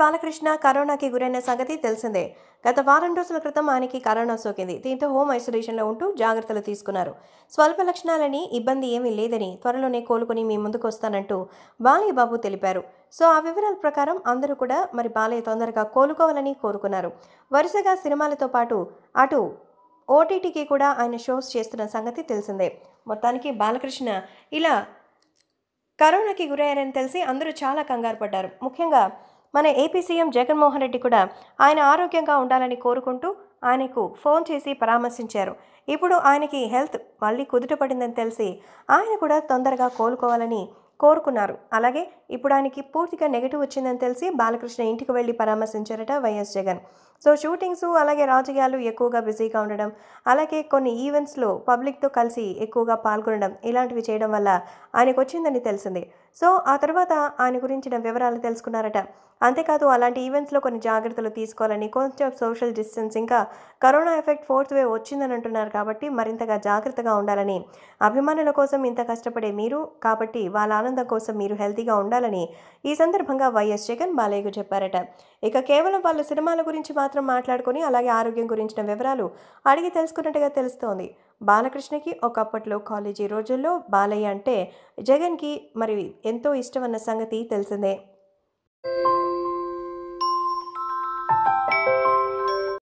బాలకృష్ణ కరోనాకి గురైన సంగతి తెలిసిందే గత వారం రోజుల క్రితం ఆయనకి కరోనా సోకింది దీంతో హోమ్ ఐసోలేషన్లో ఉంటూ జాగ్రత్తలు తీసుకున్నారు స్వల్ప లక్షణాలని ఇబ్బంది ఏమీ లేదని త్వరలోనే కోలుకుని మీ ముందుకు వస్తానంటూ బాలయ్య బాబు తెలిపారు సో ఆ వివరాల ప్రకారం అందరూ కూడా మరి బాలయ్య తొందరగా కోలుకోవాలని కోరుకున్నారు వరుసగా సినిమాలతో పాటు అటు ఓటీటీకి కూడా ఆయన షోస్ చేస్తున్న సంగతి తెలిసిందే మొత్తానికి బాలకృష్ణ ఇలా కరోనాకి గురయ్యారని తెలిసి అందరూ చాలా కంగారు పడ్డారు ముఖ్యంగా మన ఏపీ సీఎం జగన్మోహన్ రెడ్డి కూడా ఆయన ఆరోగ్యంగా ఉండాలని కోరుకుంటూ ఆయనకు ఫోన్ చేసి పరామర్శించారు ఇప్పుడు ఆయనకి హెల్త్ మళ్ళీ కుదుటపడిందని తెలిసి ఆయన కూడా తొందరగా కోలుకోవాలని కోరుకున్నారు అలాగే ఇప్పుడు ఆయనకి పూర్తిగా నెగిటివ్ వచ్చిందని తెలిసి బాలకృష్ణ ఇంటికి వెళ్ళి పరామర్శించారట వైఎస్ జగన్ సో షూటింగ్స్ అలాగే రాజకీయాలు ఎక్కువగా బిజీగా ఉండడం అలాగే కొన్ని ఈవెంట్స్లో పబ్లిక్తో కలిసి ఎక్కువగా పాల్గొనడం ఇలాంటివి చేయడం వల్ల ఆయనకు వచ్చిందని తెలిసింది సో ఆ తర్వాత ఆయన గురించిన వివరాలు తెలుసుకున్నారట అంతేకాదు అలాంటి ఈవెంట్స్లో కొన్ని జాగ్రత్తలు తీసుకోవాలని కొంచెం సోషల్ డిస్టెన్స్ ఇంకా కరోనా ఎఫెక్ట్ ఫోర్త్ వేవ్ వచ్చిందని అంటున్నారు కాబట్టి మరింతగా జాగ్రత్తగా ఉండాలని అభిమానుల కోసం ఇంత కష్టపడే మీరు కాబట్టి వాళ్ళ ఆనందం కోసం మీరు హెల్తీగా ఉండాలని ఈ సందర్భంగా వైఎస్ జగన్ బాలయ్యకు చెప్పారట ఇక కేవలం వాళ్ళ సినిమాల గురించి మాత్రం మాట్లాడుకుని అలాగే ఆరోగ్యం గురించిన వివరాలు అడిగి తెలుసుకున్నట్టుగా తెలుస్తోంది బాలకృష్ణకి ఒకప్పట్లో కాలేజీ రోజుల్లో బాలయ్య అంటే జగన్కి మరి ఎంతో ఇష్టమన్న సంగతి తెలిసిందే